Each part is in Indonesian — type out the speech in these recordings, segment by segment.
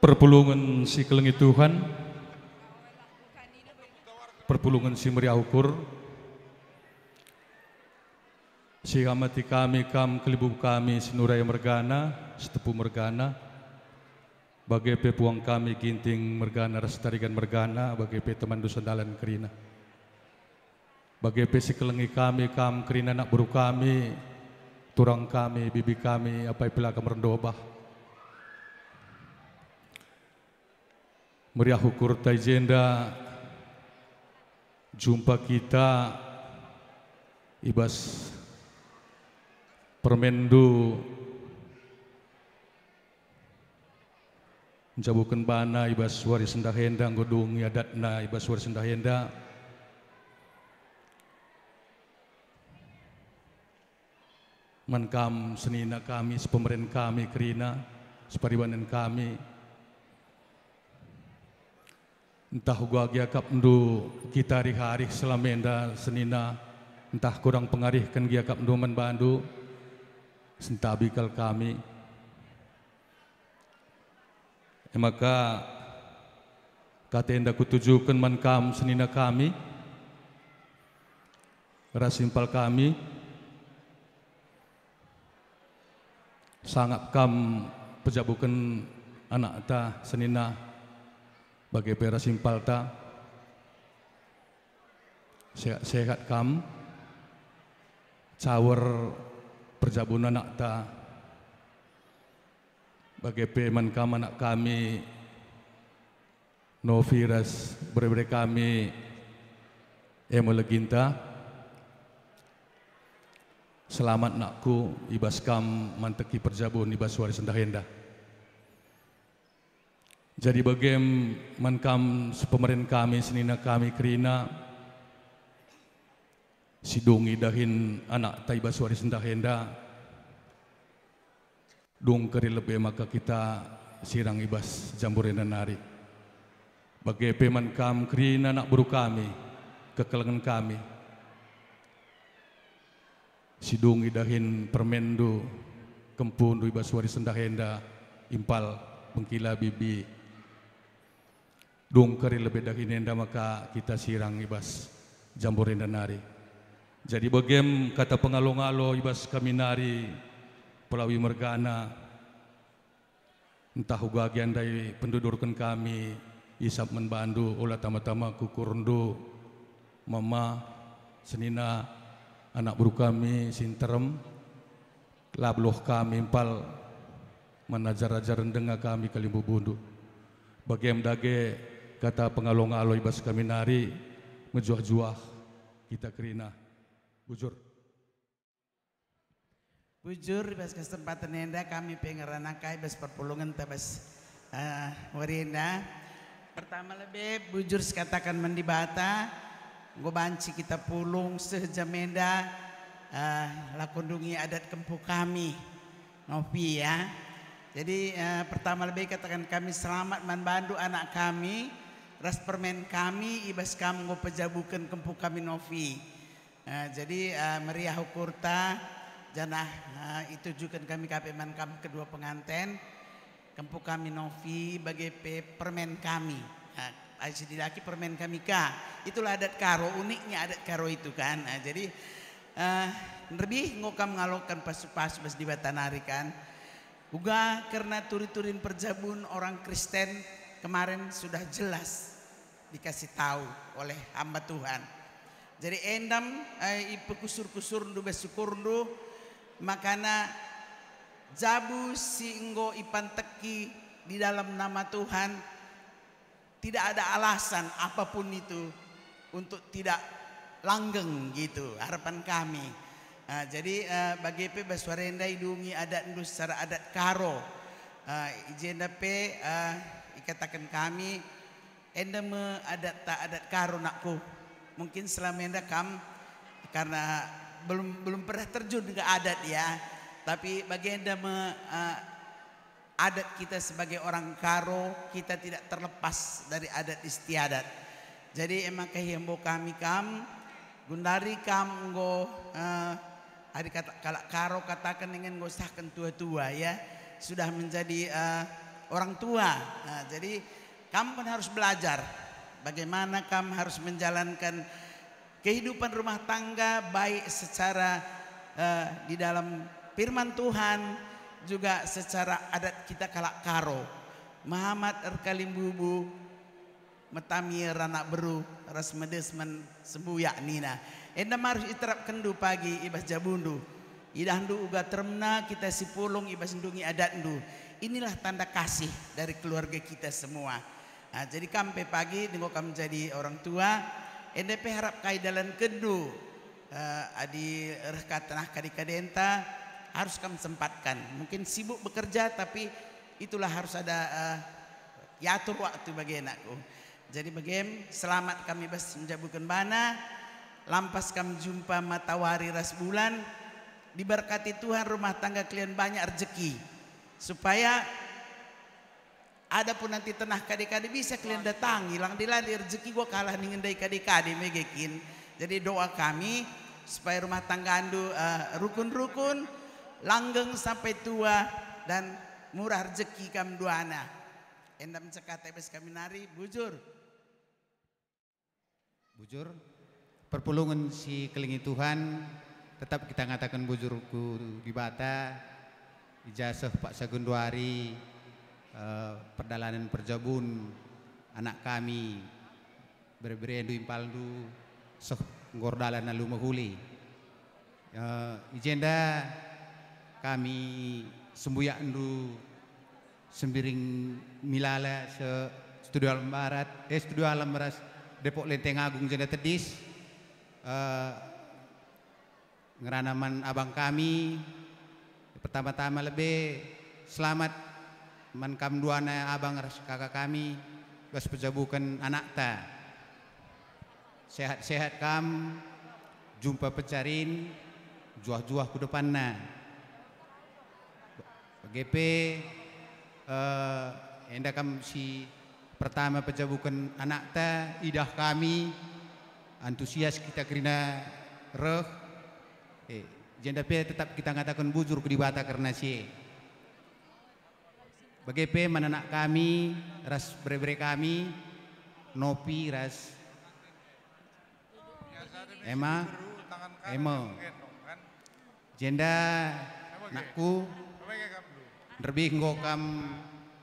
perpulungan si kelengi Tuhan perbulungan si meriah ukur si amati kami kam kelibu kami nuraya mergana setepu mergana bagai pepuang kami ginting mergana restarikan mergana bagai pe teman dusandalan kerina bagai pe si kelengi kami kam kerina nak buru kami turang kami bibi kami apa ipilah kamar dobah meriah hukur tajenda jumpa kita ibas permendu mencabukkan bana ibas suari henda godung yadatna ibas suari henda menkam senina kami pemerintah kami kerina kami, kami entah gua giakap ndu kita hari-hari selamenda senina entah kurang pengarihkan giakap ndu man bandu kal kami e maka kata enda kutujukan man kam senina kami rasimpal kami sangat kam pejabukan anak ta senina bagi pera simpalta sehat kam cawer anak ta. bagi peman kam anak kami no virus berbeda kami emeleginta selamat nakku ibas kam manteki perjabun ibas suari sendahenda jadi bagem menkam sepemerin kami senina kami kerina sidungi dahin anak taiba suari sendahenda dung keri lebih maka kita sirang ibas dan nari bagai peman kam kerina nak buruk kami kekelengan kami sidungi dahin permendu kempun ibas suari sendahenda impal pengkila bibi Dongkerin lebih dari nenda maka kita sirang ibas jamburin dan nari. Jadi bagem kata pengalo-ngalo ibas kami nari pelawi mergana entah bagian dari pendudurkan kami isap menbandu olah tama-tama kukurundu mama senina anak buru kami sinterem labloh kami impal menajar ajar rendengah kami kalimbu bundu bagem dage kata pengalong aloy bas kami nari mejuah-juah kita kerina bujur bujur bas kesempatan enda kami pengeranakai bas perpulungan tebas uh, eh, warinda pertama lebih bujur sekatakan mendibata gue banci kita pulung sejamenda uh, eh, lakundungi adat kempu kami ngopi ya jadi uh, pertama lebih katakan kami selamat man anak kami ras permen kami ibas kamu jabukan kempu kami novi nah, jadi uh, meriah hukurta janah uh, itu juga kami kapeman kami kedua penganten kempu kami novi bagai pe permen kami nah, di laki permen kami ka itulah adat karo uniknya adat karo itu kan nah, jadi uh, lebih ngokam ngalokan pasu-pasu bas di batanari kan Uga karena turi-turin perjabun orang Kristen kemarin sudah jelas dikasih tahu oleh hamba Tuhan. Jadi endam eh, ibu kusur-kusur ndu besukur ndu makana jabu singgo ipan teki di dalam nama Tuhan tidak ada alasan apapun itu untuk tidak langgeng gitu harapan kami. Eh, jadi eh, bagi pe baswarenda idungi adat ndu secara adat karo. Uh, ijenda pe katakan kami anda me adat tak adat karunakku mungkin selama anda kam karena belum belum pernah terjun ke adat ya tapi bagi anda me uh, adat kita sebagai orang karo kita tidak terlepas dari adat istiadat jadi emang kehimbau kami kam gundari kam go uh, hari kata kalau karo katakan dengan gosahkan tua-tua ya sudah menjadi uh, orang tua. Nah, jadi kamu pun harus belajar bagaimana kamu harus menjalankan kehidupan rumah tangga baik secara uh, di dalam firman Tuhan juga secara adat kita kalak karo. Muhammad Bubu, metami ranak beru resmedesmen sembuyak nina. Enda harus iterap kendu pagi ibas jabundu. Idah ndu uga termna kita sipulung ibas ndungi adat ndu. Inilah tanda kasih dari keluarga kita semua. Nah, jadi kampe pagi nunggu kamu jadi orang tua. NDP harap kai dalam kedu. Uh, adi rekat tanah kadi kadenta harus kamu sempatkan. Mungkin sibuk bekerja tapi itulah harus ada uh, yatur waktu bagi anakku. Jadi bagem selamat kami bas menjabukan bana. Lampas kami jumpa matahari ras bulan. Diberkati Tuhan rumah tangga kalian banyak rezeki supaya ada pun nanti tenah kade-kade bisa kalian datang hilang di rezeki gua kalah dengan dari kade-kade megekin jadi doa kami supaya rumah tangga andu eh, rukun-rukun langgeng sampai tua dan murah rezeki kam dua anak endam cekat tebes kami nari bujur bujur perpulungan si kelingi Tuhan tetap kita ngatakan bujurku di bata ijazah Pak Sagunduari eh, perjalanan perjabun anak kami berberi impaldu sok gordalan alumahuli eh, ijenda kami sembuya endu sembiring milala se studio alam barat eh studio alam barat Depok Lenteng Agung jenda tedis uh, ngeranaman abang kami Pertama-tama lebih selamat menkam duana abang kakak kami bas pejabukan anak ta. Sehat-sehat kam jumpa pecarin juah-juah ku depanna. GP eh, enda kam si pertama pejabukan anak ta idah kami antusias kita kerina reh eh, janda pe tetap kita katakan bujur kudibata karena si e. bagai pe menanak kami ras berebre kami nopi ras ema ema janda nakku terbih ngokam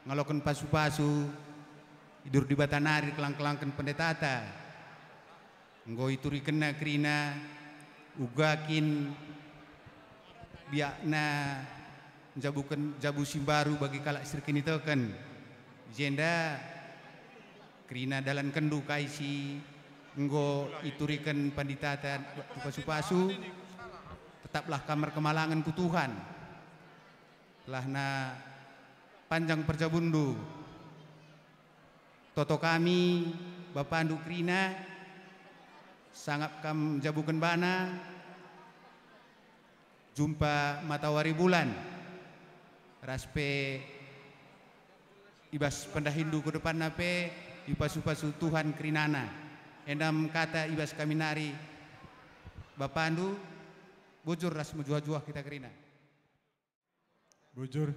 ngalokon pasu-pasu tidur di batanari kelang-kelangkan pendetata ngoi turi kena kerina ugakin biakna jabukan jabu simbaru bagi kalak istri itu kan jenda kerina dalan kendu kaisi enggo iturikan dan pasu-pasu tetaplah kamar kemalangan ku Tuhan lahna panjang perjabundu toto kami Bapak Andu Krina sangat kam jabukan bana jumpa matawari bulan raspe ibas pendah Hindu ke depan nape ipasu-pasu Tuhan krinana enam kata ibas kami nari Bapak Andu bujur ras mujua-jua kita kerina bujur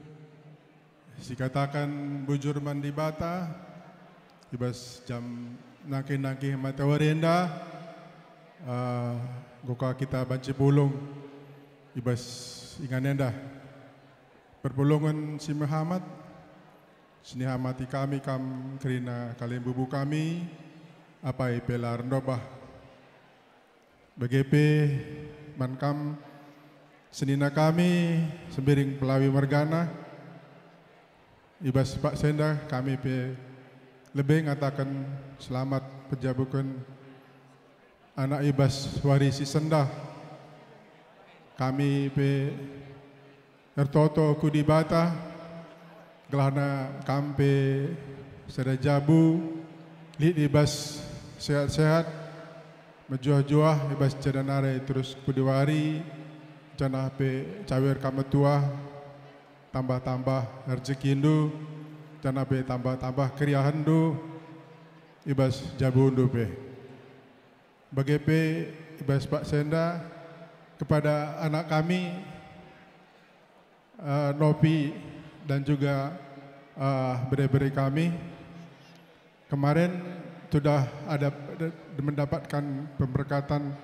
si katakan bujur mandi bata ibas jam nake-nake matawari endah uh, ah, kita banci bulung ibas inganenda perbolongan si Muhammad hamati kami kam kerina kalian bubu kami apa ibelar ndobah BGP mankam senina kami sembiring pelawi margana ibas Pak Senda kami pe lebih ngatakan selamat pejabukan anak ibas warisi sendah kami pe Ertoto Kudibata, Gelana Kampe Sada Jabu, Lid Ibas Sehat-Sehat, Mejuah-Juah Ibas Jadanare Terus Kudiwari, Janah Pe Cawer Kametua, Tambah-tambah Erjekindu, Janah Pe Tambah-tambah Keriahandu, Ibas Jabundu Pe. Bagai Pe Ibas Pak Senda, kepada anak kami uh, eh, Nopi dan juga uh, eh, bere-bere kami kemarin sudah ada mendapatkan pemberkatan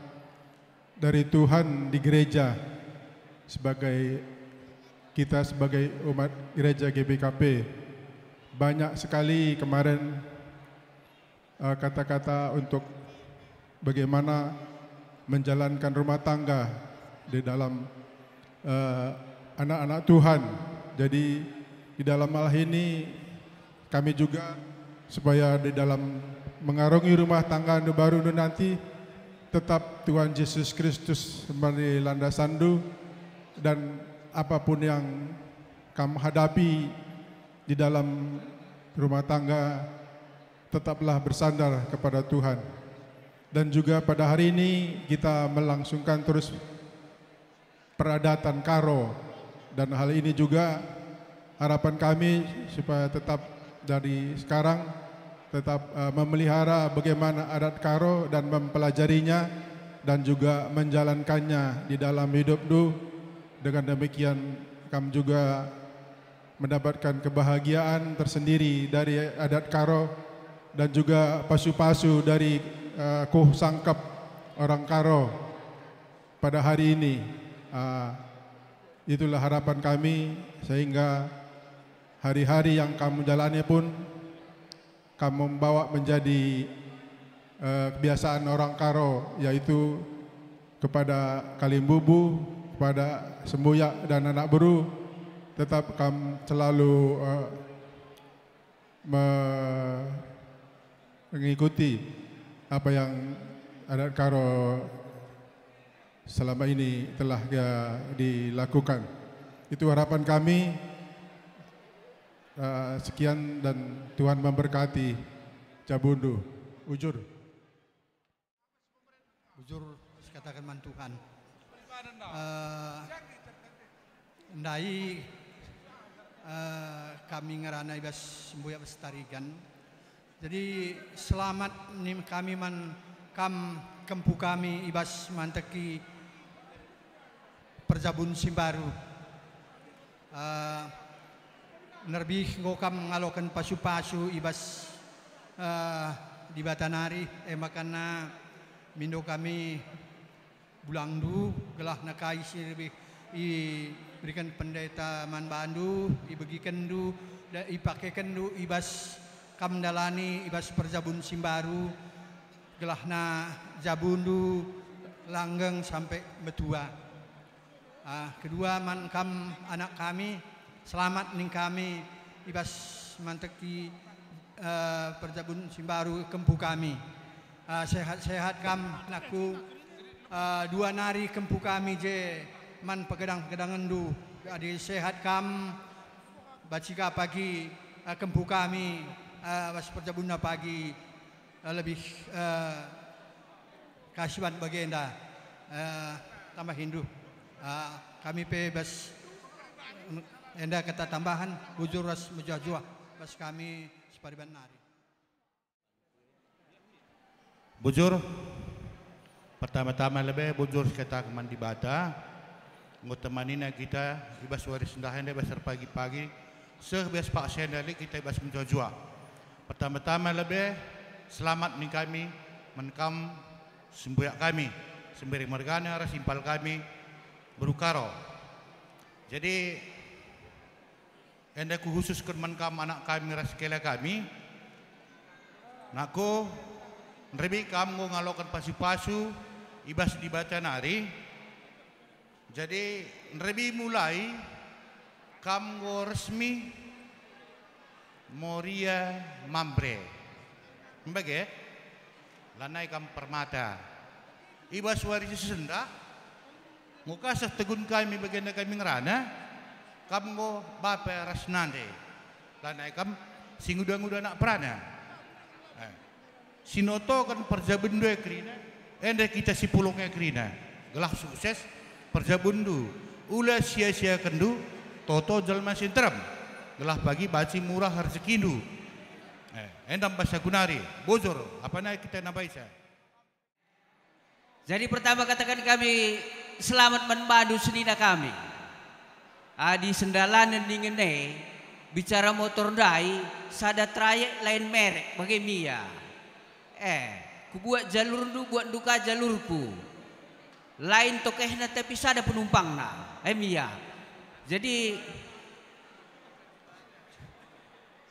dari Tuhan di gereja sebagai kita sebagai umat gereja GBKP banyak sekali kemarin eh, kata-kata uh, kata -kata untuk bagaimana menjalankan rumah tangga di dalam eh, anak-anak uh, Tuhan. Jadi di dalam hal ini kami juga supaya di dalam mengarungi rumah tangga baru anda nanti tetap Tuhan Yesus Kristus sebagai landasan du dan apapun yang kamu hadapi di dalam rumah tangga tetaplah bersandar kepada Tuhan. Dan juga pada hari ini kita melangsungkan terus peradatan karo. Dan hal ini juga harapan kami supaya tetap dari sekarang tetap uh, memelihara bagaimana adat karo dan mempelajarinya dan juga menjalankannya di dalam hidup du. Dengan demikian kami juga mendapatkan kebahagiaan tersendiri dari adat karo dan juga pasu-pasu dari uh, Kuh Sangkep Orang Karo pada hari ini. Uh, itulah harapan kami sehingga hari-hari yang kamu jalani pun kamu membawa menjadi uh, kebiasaan orang Karo yaitu kepada Kalimbubu, kepada Sembuyak dan anak beru tetap kamu selalu uh, mengikuti apa yang ada Karo selama ini telah ya, dilakukan. Itu harapan kami. Uh, sekian dan Tuhan memberkati Cabundu. Ujur. Ujur katakan man Tuhan. Uh, ndai uh, kami ngerana ibas sembuya bestarikan jadi selamat nim kami man kam kempu kami ibas manteki perjabun simbaru. Uh, nerbih ngokam ngalokan pasu-pasu ibas eh, di Batanari eh karena mindo kami bulang du gelah nakai lebih i berikan pendeta man bandu i bagikan du da i pakai du ibas kamdalani ibas perjabun simbaru gelahna jabundu langgeng sampai metua ah, kedua kam anak kami selamat ning kami ibas manteki uh, perjabun simbaru kempu kami ah, sehat-sehat kam naku uh, ah, dua nari kempu kami je man pegedang pegedangan du adi sehat kam bacika pagi uh, kempu kami uh, eh, Wasperjabuna pagi uh, lebih uh, eh, kasihan bagi anda uh, tambah Hindu uh, kami bebas anda kata tambahan bujur ras mujajua bas kami separiban nari bujur pertama-tama lebih bujur kita mandi bata ngutemanina kita ibas waris ndahan ibas pagi-pagi seh bes pak sendali kita ibas menjajua Pertama-tama lebih selamat min kami, menkam sembuyak kami, sembiring mergana, rasimpal kami, berukaro. Jadi, hendak khusus ke menkam anak kami, rasikela kami, naku, Rebi kamu ngalokan pasu-pasu, ibas dibaca nari. Jadi nerebi mulai kamu resmi Moria Mambre. Mbage, ya? lanai kam permata. Iba suari sesenda, muka setegun kami bagian kami ngerana, Kamu go bape rasnande. Lanai kam singudang-udang nak perana. Eh, Sinoto kan perjabendo Ekrina endek eh, kita si pulungnya krina. Gelah sukses perjabundu, Ula sia-sia kendu, toto jelma sinterem gelah bagi baci murah rezekindu. Eh, endam bahasa gunari, bozor, apa naik kita nampai saya. Jadi pertama katakan kami selamat menbadu senina kami. Adi sendalanan dingene bicara motor dai sada trayek lain merek bagaimana. Eh, ku buat jalur du buat duka jalurku. Lain tokehna tapi sada penumpang na. Eh Mia. Jadi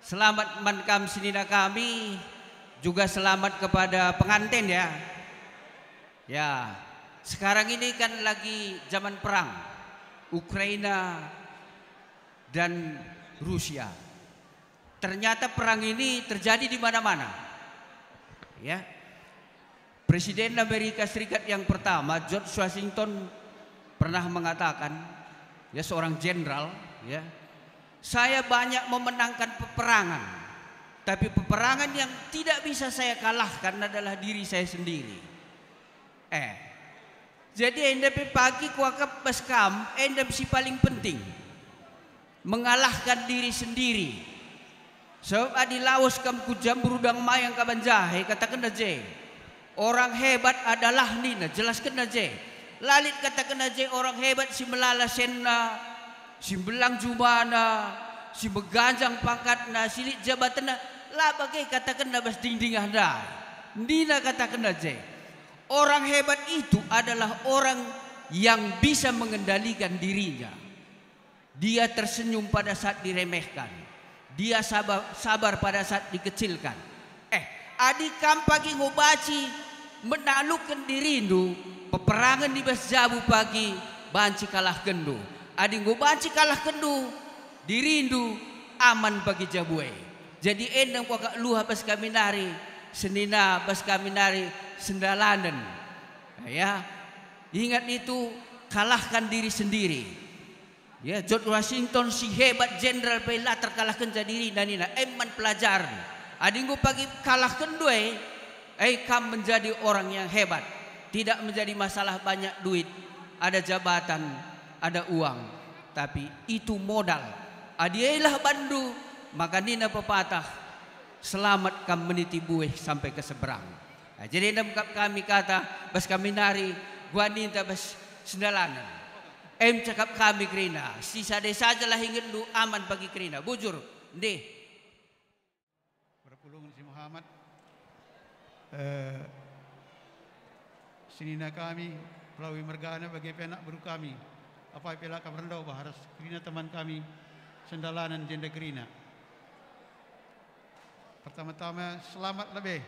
Selamat mankam sinina kami juga selamat kepada pengantin ya. Ya, sekarang ini kan lagi zaman perang Ukraina dan Rusia. Ternyata perang ini terjadi di mana-mana. Ya. Presiden Amerika Serikat yang pertama George Washington pernah mengatakan ya seorang jenderal ya saya banyak memenangkan peperangan. Tapi peperangan yang tidak bisa saya kalahkan adalah diri saya sendiri. Eh, jadi NDP pagi kuakap beskam NDP paling penting. Mengalahkan diri sendiri. Sebab adi laos kam kujam berudang mayang jahe katakan aja. Orang hebat adalah nina jelaskan aja. Lalit katakan aja orang hebat si melala sena simbelang jubana, si beganjang pangkatna, silik jabatna, lah bagai kata kena bas dinding anda. Ah Dina kata kena Orang hebat itu adalah orang yang bisa mengendalikan dirinya. Dia tersenyum pada saat diremehkan. Dia sabar, sabar pada saat dikecilkan. Eh, adi kampagi ngobaci menaklukkan dirindu. Peperangan di bas jabu pagi banci kalah gendu adinggo baca kalah kendu dirindu aman bagi jabue jadi endang pokok luha pas kami nari senina pas kami nari sendalanen nah, ya ingat itu kalahkan diri sendiri ya George Washington si hebat jenderal bela terkalahkan jadi ini eman pelajaran adinggo pagi kalah kendue eh. eh kam menjadi orang yang hebat tidak menjadi masalah banyak duit ada jabatan ada uang, tapi itu modal. Adiailah bandu, maka nina pepatah selamat kam meniti buih sampai ke seberang. Nah, jadi dalam kami kata, bas kami nari, gua ninta bas sendalanan. Em cakap kami kerina, sisa desa jelah ingin du aman bagi kerina. Bujur, deh. Berpulung si Muhammad. Uh, eh, sinina kami, pelawi mergana bagi penak beru kami apa apabila kami rendah baharas kerina teman kami sendalanan jenda kerina. Pertama-tama selamat lebih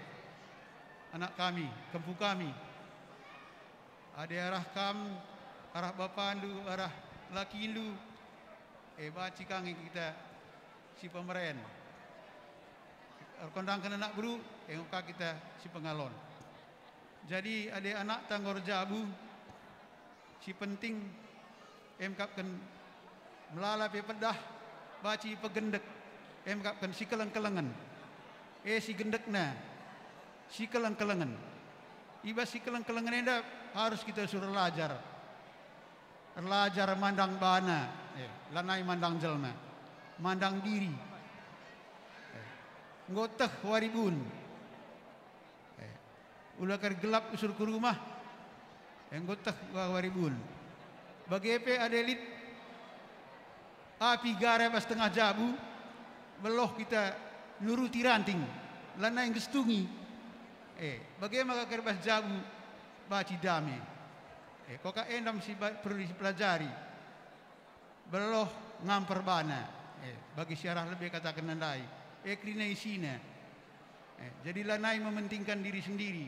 anak kami, kempu kami. Ada arah kam, arah lu, arah laki lu. Eh baci kangi kita si pemeran Kondang kena nak buru, engkau kita si pengalon. Jadi ada anak tanggor jabu, si penting engkapkan melalapi pedah baci pegendek engkapkan si keleng-kelengan eh si gendekna si keleng-kelengan iba si keleng-kelengan enda harus kita suruh lajar lajar mandang bana eh, lanai mandang jelma mandang diri eh, ngoteh waribun eh, ulakar gelap usur ke rumah yang eh, ngoteh waribun bagi EP adelit api garam setengah jabu meloh kita nuruti ranting lana yang gestungi eh bagaimana kerbas jabu baci dame eh kok enam si perlu dipelajari beloh ngamper bana eh bagi syarah lebih kata kenandai eh krina isina eh, jadi lanai mementingkan diri sendiri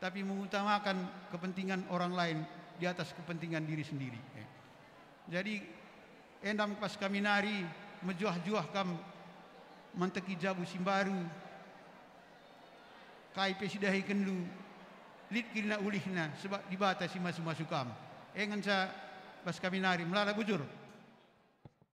tapi mengutamakan kepentingan orang lain di atas kepentingan diri sendiri. Ya. Jadi endam pas nari, mejuah-juah kam manteki jabu simbaru kai pesidahi kendu lid kirna ulihna sebab dibatasi masuk-masuk kam. Engan sa pas nari, melala bujur.